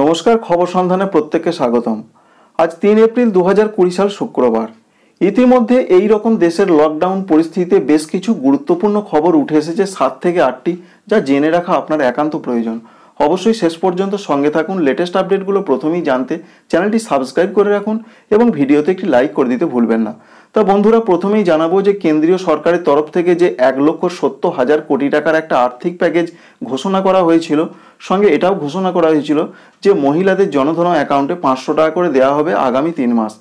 নমস্কার খবর সন্ধানে প্রত্যেককে স্বাগতম আজ তিন এপ্রিল দু সাল শুক্রবার ইতিমধ্যে এই রকম দেশের লকডাউন পরিস্থিতিতে বেশ কিছু গুরুত্বপূর্ণ খবর উঠে এসেছে সাত থেকে আটটি যা জেনে রাখা আপনার একান্ত প্রয়োজন অবশ্যই শেষ পর্যন্ত সঙ্গে থাকুন লেটেস্ট আপডেটগুলো প্রথমেই জানতে চ্যানেলটি সাবস্ক্রাইব করে রাখুন এবং ভিডিওতে একটি লাইক করে দিতে ভুলবেন না তা বন্ধুরা প্রথমেই জানাবো যে কেন্দ্রীয় সরকারের তরফ থেকে যে এক লক্ষ সত্তর হাজার কোটি টাকার একটা আর্থিক প্যাকেজ ঘোষণা করা হয়েছিল সঙ্গে এটাও ঘোষণা করা হয়েছিল যে মহিলাদের জনধন অ্যাকাউন্টে পাঁচশো টাকা করে দেওয়া হবে আগামী তিন মাস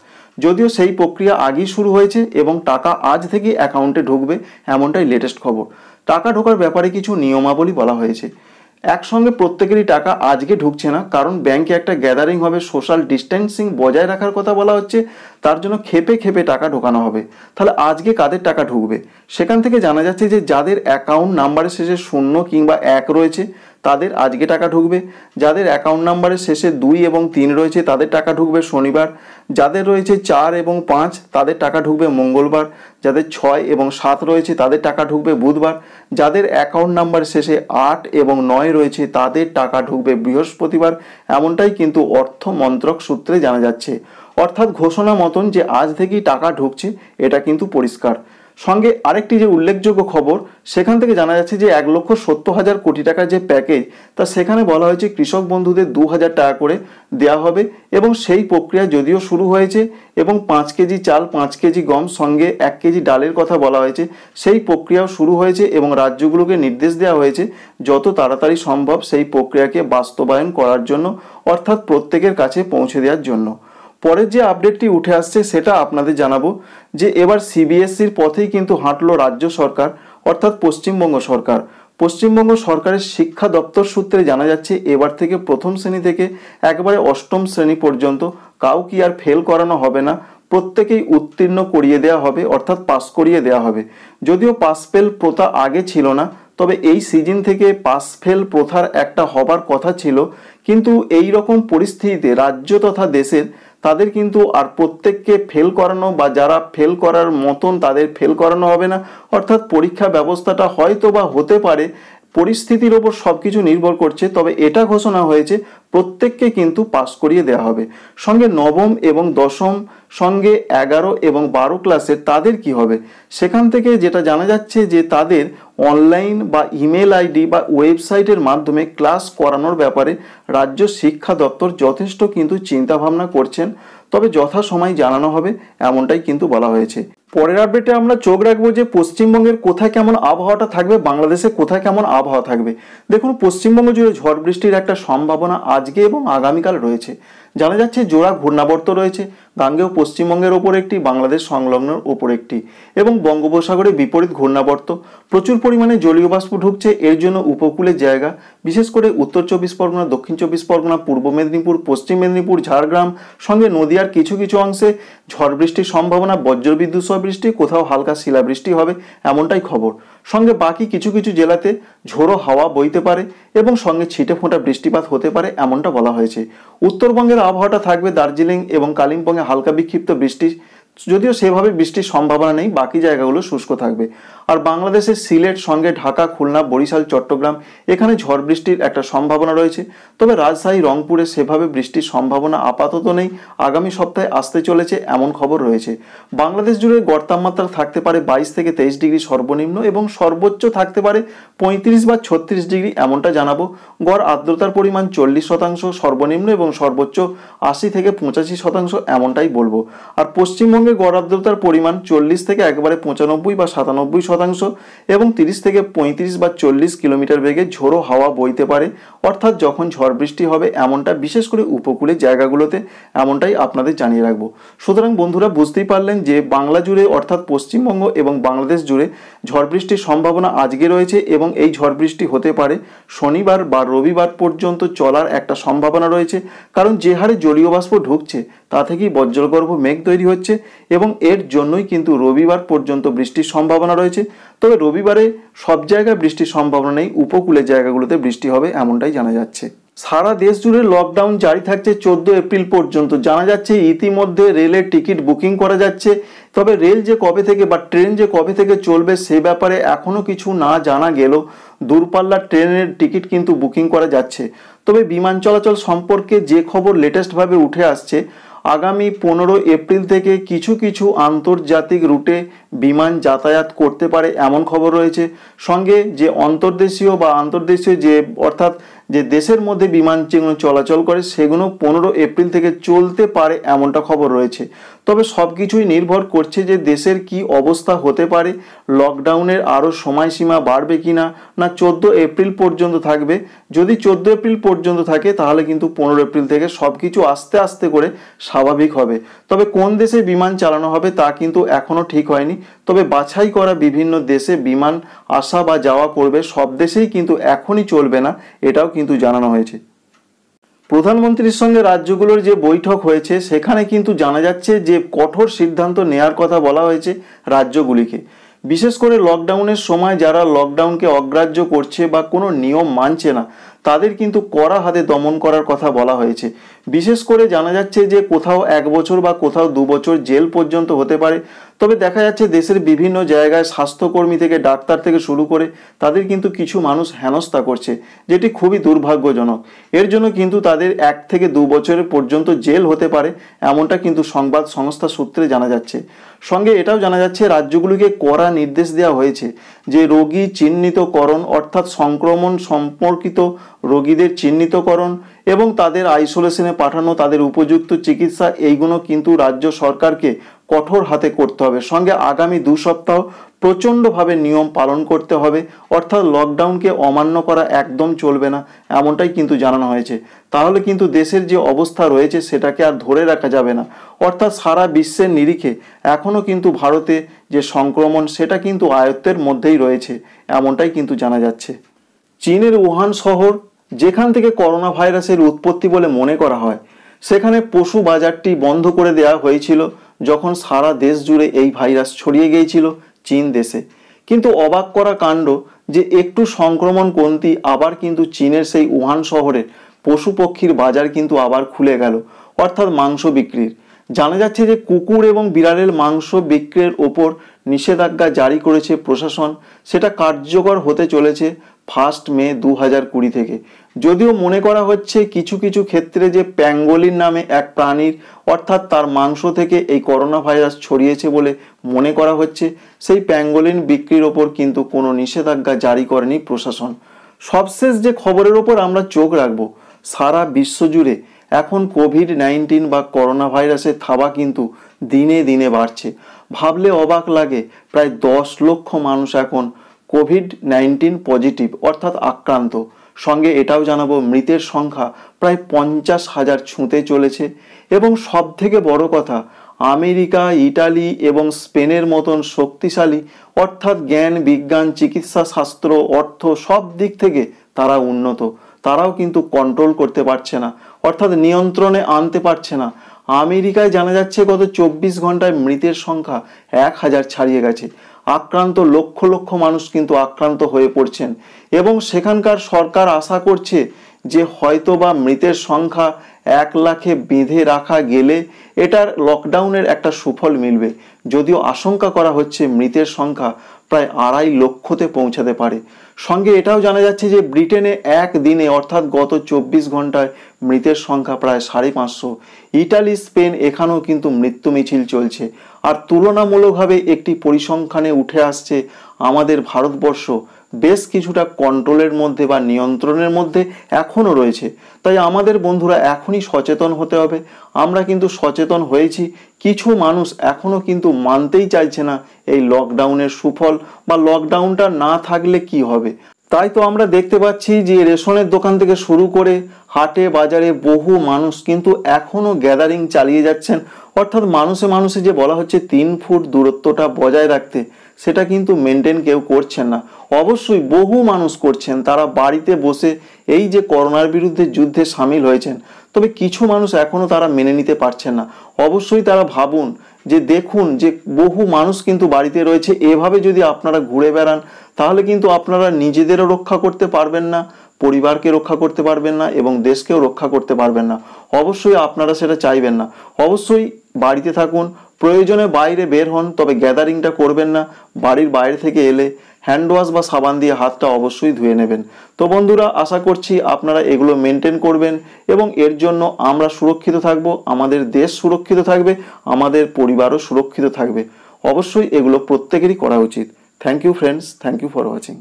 যদিও সেই প্রক্রিয়া আগেই শুরু হয়েছে এবং টাকা আজ থেকে অ্যাকাউন্টে ঢুকবে এমনটাই লেটেস্ট খবর টাকা ঢোকার ব্যাপারে কিছু নিয়মাবলী বলা হয়েছে একসঙ্গে প্রত্যেকেরই টাকা আজকে ঢুকছে না কারণ ব্যাংকে একটা গ্যাদারিং হবে সোশ্যাল ডিস্টেন্সিং বজায় রাখার কথা বলা হচ্ছে তার জন্য খেপে খেপে টাকা ঢোকানো হবে তাহলে আজকে কাদের টাকা ঢুকবে সেখান থেকে জানা যাচ্ছে যে যাদের অ্যাকাউন্ট নাম্বারের শেষে শূন্য কিংবা এক রয়েছে তাদের আজকে টাকা ঢুকবে যাদের অ্যাকাউন্ট নাম্বারের শেষে দুই এবং তিন রয়েছে তাদের টাকা ঢুকবে শনিবার যাদের রয়েছে চার এবং পাঁচ তাদের টাকা ঢুকবে মঙ্গলবার যাদের ছয় এবং সাত রয়েছে তাদের টাকা ঢুকবে বুধবার যাদের অ্যাকাউন্ট নাম্বার শেষে আট এবং নয় রয়েছে তাদের টাকা ঢুকবে বৃহস্পতিবার এমনটাই কিন্তু অর্থ মন্ত্রক সূত্রে জানা যাচ্ছে অর্থাৎ ঘোষণা মতন যে আজ থেকেই টাকা ঢুকছে এটা কিন্তু পরিষ্কার সঙ্গে আরেকটি যে উল্লেখযোগ্য খবর সেখান থেকে জানা যাচ্ছে যে এক লক্ষ সত্তর হাজার কোটি টাকার যে প্যাকেজ তা সেখানে বলা হয়েছে কৃষক বন্ধুদের দু হাজার টাকা করে দেওয়া হবে এবং সেই প্রক্রিয়া যদিও শুরু হয়েছে এবং পাঁচ কেজি চাল পাঁচ কেজি গম সঙ্গে এক কেজি ডালের কথা বলা হয়েছে সেই প্রক্রিয়াও শুরু হয়েছে এবং রাজ্যগুলোকে নির্দেশ দেওয়া হয়েছে যত তাড়াতাড়ি সম্ভব সেই প্রক্রিয়াকে বাস্তবায়ন করার জন্য অর্থাৎ প্রত্যেকের কাছে পৌঁছে দেওয়ার জন্য পরের যে আপডেটটি উঠে আসছে সেটা আপনাদের জানাবো যে এবার সিবিএসসির পথেই কিন্তু হাঁটলো রাজ্য সরকার অর্থাৎ পশ্চিমবঙ্গ সরকার পশ্চিমবঙ্গ সরকারের শিক্ষা দপ্তর সূত্রে জানা যাচ্ছে এবার থেকে প্রথম শ্রেণী থেকে একবারে অষ্টম শ্রেণী পর্যন্ত কাউ কি আর ফেল করানো হবে না প্রত্যেকেই উত্তীর্ণ করিয়ে দেওয়া হবে অর্থাৎ পাস করিয়ে দেওয়া হবে যদিও পাস ফেল প্রথা আগে ছিল না তবে এই সিজন থেকে পাস ফেল প্রথার একটা হবার কথা ছিল কিন্তু এই রকম পরিস্থিতিতে রাজ্য তথা দেশের তাদের কিন্তু আর প্রত্যেককে ফেল করানো বা যারা ফেল করার মতন তাদের ফেল করানো হবে না অর্থাৎ পরীক্ষা ব্যবস্থাটা হয়তো বা হতে পারে পরিস্থিতির ওপর সব কিছু নির্ভর করছে তবে এটা ঘোষণা হয়েছে প্রত্যেককে কিন্তু পাস করিয়ে দেওয়া হবে সঙ্গে নবম এবং দশম সঙ্গে এগারো এবং বারো ক্লাসের তাদের কি হবে সেখান থেকে যেটা জানা যাচ্ছে যে তাদের অনলাইন বা ইমেল আইডি বা ওয়েবসাইটের মাধ্যমে ক্লাস করানোর ব্যাপারে রাজ্য শিক্ষা দপ্তর যথেষ্ট কিন্তু চিন্তাভাবনা করছেন তবে যথাসময় জানানো হবে এমনটাই কিন্তু বলা হয়েছে পরের আপডেটে আমরা চোখ রাখবো যে পশ্চিমবঙ্গের কোথায় কেমন আবহাওয়াটা থাকবে বাংলাদেশে কোথায় কেমন আবহাওয়া থাকবে দেখুন পশ্চিমবঙ্গ জুড়ে ঝড় বৃষ্টির একটা সম্ভাবনা আজকে এবং আগামীকাল রয়েছে জানা যাচ্ছে জোড়া ঘূর্ণাবর্ত রয়েছে গাঙ্গেয় পশ্চিমবঙ্গের ওপর একটি বাংলাদেশ সংলগ্নের ওপর একটি এবং বঙ্গোপসাগরে বিপরীত ঘূর্ণাবর্ত প্রচুর পরিমাণে জলীয় বাষ্প ঢুকছে এর জন্য উপকূলের জায়গা বিশেষ করে উত্তর চব্বিশ পরগনা দক্ষিণ চব্বিশ পরগনা পূর্ব মেদিনীপুর পশ্চিম মেদিনীপুর ঝাড়গ্রাম সঙ্গে নদীয়ার কিছু কিছু অংশে ঝড় বৃষ্টির সম্ভাবনা বজ্রবিদ্যুৎ সহ বৃষ্টি কোথাও হালকা শিলাবৃষ্টি হবে এমনটাই খবর সঙ্গে বাকি কিছু কিছু জেলাতে ঝোড়ো হাওয়া বইতে পারে এবং সঙ্গে ছিটে ফোঁটা বৃষ্টিপাত হতে পারে এমনটা বলা হয়েছে উত্তরবঙ্গের আবহাওয়াটা থাকবে দার্জিলিং এবং কালিম্পংয়ে হালকা বিক্ষিপ্ত বৃষ্টির যদিও সেভাবে বৃষ্টির সম্ভাবনা নেই বাকি জায়গাগুলো শুষ্ক থাকবে আর বাংলাদেশের সিলেট সঙ্গে ঢাকা খুলনা বরিশাল চট্টগ্রাম এখানে ঝড় বৃষ্টির একটা সম্ভাবনা রয়েছে তবে রাজশাহী রংপুরে সেভাবে বৃষ্টির সম্ভাবনা আপাতত নেই আগামী সপ্তাহে আসতে চলেছে এমন খবর রয়েছে বাংলাদেশ জুড়ে গড় তাপমাত্রা থাকতে পারে বাইশ থেকে তেইশ ডিগ্রি সর্বনিম্ন এবং সর্বোচ্চ থাকতে পারে পঁয়ত্রিশ বা ছত্রিশ ডিগ্রি এমনটা জানাবো গড় আর্দ্রতার পরিমাণ চল্লিশ শতাংশ সর্বনিম্ন এবং সর্বোচ্চ আশি থেকে পঁচাশি শতাংশ এমনটাই বলবো আর পশ্চিমবঙ্গ সঙ্গে গড় আর্দ্রতার পরিমাণ চল্লিশ থেকে একেবারে পঁচানব্বই বা সাতানব্বই শতাংশ এবং তিরিশ থেকে পঁয়ত্রিশ বা চল্লিশ কিলোমিটার বেগে ঝোড়ো হাওয়া বইতে পারে অর্থাৎ যখন ঝড় বৃষ্টি হবে এমনটা বিশেষ করে উপকূলের জায়গাগুলোতে এমনটাই আপনাদের জানিয়ে রাখবো সুতরাং বন্ধুরা বুঝতেই পারলেন যে বাংলা জুড়ে অর্থাৎ পশ্চিমবঙ্গ এবং বাংলাদেশ জুড়ে ঝড় বৃষ্টির সম্ভাবনা আজকে রয়েছে এবং এই ঝড় বৃষ্টি হতে পারে শনিবার বা রবিবার পর্যন্ত চলার একটা সম্ভাবনা রয়েছে কারণ যে হারে জলীয় বাষ্প ঢুকছে তা থেকেই বজ্রগর্ভ মেঘ তৈরি হচ্ছে এবং এর জন্যই কিন্তু রবিবার পর্যন্ত বৃষ্টির সম্ভাবনা রয়েছে তবে রবিবারে সব জায়গায় বৃষ্টির সম্ভাবনা নেই উপকূলের জায়গাগুলোতে বৃষ্টি হবে এমনটাই জানা যাচ্ছে সারা দেশ জুড়ে লকডাউন জারি থাকছে চোদ্দ এপ্রিল পর্যন্ত জানা যাচ্ছে ইতিমধ্যে রেলের টিকিট বুকিং করা যাচ্ছে তবে রেল যে কবে থেকে বা ট্রেন যে কবে থেকে চলবে সে ব্যাপারে এখনও কিছু না জানা গেল দূরপাল্লার ট্রেনের টিকিট কিন্তু বুকিং করা যাচ্ছে তবে বিমান চলাচল সম্পর্কে যে খবর লেটেস্টভাবে উঠে আসছে আগামী পনেরো এপ্রিল থেকে কিছু কিছু আন্তর্জাতিক রুটে বিমান যাতায়াত করতে পারে এমন খবর রয়েছে সঙ্গে যে অন্তর্দেশীয় বা আন্তর্দেশীয় যে অর্থাৎ যে দেশের মধ্যে বিমান যেগুলো চলাচল করে সেগুলো পনেরো এপ্রিল থেকে চলতে পারে এমনটা খবর রয়েছে তবে সব কিছুই নির্ভর করছে যে দেশের কি অবস্থা হতে পারে লকডাউনের আরও সময়সীমা বাড়বে কি না না চোদ্দো এপ্রিল পর্যন্ত থাকবে যদি চোদ্দো এপ্রিল পর্যন্ত থাকে তাহলে কিন্তু পনেরো এপ্রিল থেকে সব কিছু আস্তে আস্তে করে স্বাভাবিক হবে তবে কোন দেশে বিমান চালানো হবে তা কিন্তু এখনও ঠিক হয়নি তবে বাছাই করা বিভিন্ন দেশে বিমান আসা বা যাওয়া করবে সব দেশেই কিন্তু এখনই চলবে না এটাও কিন্তু জানানো হয়েছে প্রধানমন্ত্রীর সঙ্গে রাজ্যগুলোর যে বৈঠক হয়েছে সেখানে কিন্তু জানা যাচ্ছে যে কঠোর সিদ্ধান্ত নেয়ার কথা বলা হয়েছে রাজ্যগুলিকে বিশেষ করে লকডাউনের সময় যারা লকডাউনকে অগ্রাহ্য করছে বা কোনো নিয়ম মানছে না তাদের কিন্তু কড়া হাতে দমন করার কথা বলা হয়েছে বিশেষ করে জানা যাচ্ছে যে কোথাও এক বছর বা কোথাও দু বছর জেল পর্যন্ত হতে পারে তবে দেখা যাচ্ছে দেশের বিভিন্ন জায়গায় স্বাস্থ্যকর্মী থেকে ডাক্তার থেকে শুরু করে তাদের কিন্তু কিছু মানুষ হেনস্থা করছে যেটি খুবই দুর্ভাগ্যজনক এর জন্য কিন্তু তাদের এক থেকে দু বছরের পর্যন্ত জেল হতে পারে এমনটা কিন্তু সংবাদ সংস্থা সূত্রে জানা যাচ্ছে সঙ্গে এটাও জানা যাচ্ছে রাজ্যগুলিকে কড়া নির্দেশ দেওয়া হয়েছে যে রোগী চিহ্নিতকরণ অর্থাৎ সংক্রমণ সম্পর্কিত রোগীদের চিহ্নিতকরণ এবং তাদের আইসোলেশনে পাঠানো তাদের উপযুক্ত চিকিৎসা এইগুলো কিন্তু রাজ্য সরকারকে কঠোর হাতে করতে হবে সঙ্গে আগামী দু সপ্তাহ প্রচণ্ডভাবে নিয়ম পালন করতে হবে অর্থাৎ লকডাউনকে অমান্য করা একদম চলবে না এমনটাই কিন্তু জানানো হয়েছে তাহলে কিন্তু দেশের যে অবস্থা রয়েছে সেটাকে আর ধরে রাখা যাবে না অর্থাৎ সারা বিশ্বের নিরিখে এখনও কিন্তু ভারতে যে সংক্রমণ সেটা কিন্তু আয়ত্তের মধ্যেই রয়েছে এমনটাই কিন্তু জানা যাচ্ছে চীনের উহান শহর যেখান থেকে করোনা ভাইরাসের উৎপত্তি বলে মনে করা হয় সেখানে পশু বাজারটি বন্ধ করে দেওয়া হয়েছিল যখন সারা দেশ জুড়ে এই ভাইরাস ছড়িয়ে গিয়েছিল চীন দেশে কিন্তু অবাক করা কাণ্ড যে একটু সংক্রমণ কমতি আবার কিন্তু চীনের সেই উহান শহরের পশু পক্ষীর বাজার কিন্তু আবার খুলে গেল অর্থাৎ মাংস বিক্রির জানা যাচ্ছে যে কুকুর এবং বিড়ালের মাংস বিক্রির ওপর নিষেধাজ্ঞা জারি করেছে প্রশাসন সেটা কার্যকর হতে চলেছে ফার্স্ট মে দু হাজার কুড়ি থেকে যদিও মনে করা হচ্ছে কিছু কিছু ক্ষেত্রে যে প্যাঙ্গোলিন নামে এক প্রাণীর অর্থাৎ তার মাংস থেকে এই করোনা ভাইরাস ছড়িয়েছে বলে মনে করা হচ্ছে সেই প্যাঙ্গোলিন বিক্রির ওপর কিন্তু কোনো নিষেধাজ্ঞা জারি করেনি প্রশাসন সবশেষ যে খবরের ওপর আমরা চোখ রাখব সারা বিশ্বজুড়ে এখন কোভিড নাইন্টিন বা করোনা ভাইরাসের থাবা কিন্তু দিনে দিনে বাড়ছে ভাবলে অবাক লাগে প্রায় দশ লক্ষ মানুষ এখন কোভিড নাইন্টিন পজিটিভ অর্থাৎ আক্রান্ত সঙ্গে এটাও জানাবো মৃতের সংখ্যা প্রায় পঞ্চাশ হাজার ছুঁতে চলেছে এবং সব থেকে বড় কথা আমেরিকা ইটালি এবং স্পেনের মতন শক্তিশালী অর্থাৎ জ্ঞান বিজ্ঞান চিকিৎসা শাস্ত্র অর্থ সব দিক থেকে তারা উন্নত তারাও কিন্তু কন্ট্রোল করতে পারছে না অর্থাৎ নিয়ন্ত্রণে আনতে পারছে না আমেরিকায় জানা যাচ্ছে গত চব্বিশ ঘন্টায় মৃতের সংখ্যা এক হাজার ছাড়িয়ে গেছে আক্রান্ত লক্ষ লক্ষ মানুষ কিন্তু আক্রান্ত হয়ে পড়ছেন এবং সেখানকার সরকার আশা করছে যে হয়তো বা মৃতের সংখ্যা এক লাখে বেঁধে রাখা গেলে এটার লকডাউনের একটা সুফল মিলবে যদিও আশঙ্কা করা হচ্ছে মৃতের সংখ্যা প্রায় আড়াই লক্ষতে পৌঁছাতে পারে সঙ্গে এটাও জানা যাচ্ছে যে ব্রিটেনে এক দিনে অর্থাৎ গত চব্বিশ ঘন্টায় মৃতের সংখ্যা প্রায় সাড়ে পাঁচশো ইটালি স্পেন এখানেও কিন্তু মৃত্যু মিছিল চলছে আর তুলনামূলকভাবে একটি পরিসংখ্যানে উঠে আসছে আমাদের ভারতবর্ষ বেশ কিছুটা কন্ট্রোলের মধ্যে বা নিয়ন্ত্রণের মধ্যে এখনও রয়েছে তাই আমাদের বন্ধুরা এখনই সচেতন হতে হবে আমরা কিন্তু সচেতন হয়েছি কিছু মানুষ এখনও কিন্তু মানতেই চাইছে না এই লকডাউনের সুফল বা লকডাউনটা না থাকলে কি হবে তাই তো আমরা দেখতে পাচ্ছি যে রেশনের দোকান থেকে শুরু করে হাটে বাজারে বহু মানুষ কিন্তু এখনও গ্যাদারিং চালিয়ে যাচ্ছেন অর্থাৎ মানুষে মানুষে যে বলা হচ্ছে তিন ফুট দূরত্বটা বজায় রাখতে সেটা কিন্তু মেনটেন কেউ করছেন না অবশ্যই বহু মানুষ করছেন তারা বাড়িতে বসে এই যে করোনার বিরুদ্ধে যুদ্ধে সামিল হয়েছেন তবে কিছু মানুষ এখনও তারা মেনে নিতে পারছেন না অবশ্যই তারা ভাবুন যে দেখুন যে বহু মানুষ কিন্তু বাড়িতে রয়েছে এভাবে যদি আপনারা ঘুরে বেড়ান তাহলে কিন্তু আপনারা নিজেদেরও রক্ষা করতে পারবেন না পরিবারকে রক্ষা করতে পারবেন না এবং দেশকেও রক্ষা করতে পারবেন না অবশ্যই আপনারা সেটা চাইবেন না অবশ্যই বাড়িতে থাকুন প্রয়োজনে বাইরে বের হন তবে গ্যাদারিংটা করবেন না বাড়ির বাইরে থেকে এলে হ্যান্ড ওয়াশ বা সাবান দিয়ে হাতটা অবশ্যই ধুয়ে নেবেন তো বন্ধুরা আশা করছি আপনারা এগুলো মেনটেন করবেন এবং এর জন্য আমরা সুরক্ষিত থাকব আমাদের দেশ সুরক্ষিত থাকবে আমাদের পরিবারও সুরক্ষিত থাকবে অবশ্যই এগুলো প্রত্যেকেরই করা উচিত thank you friends thank you for watching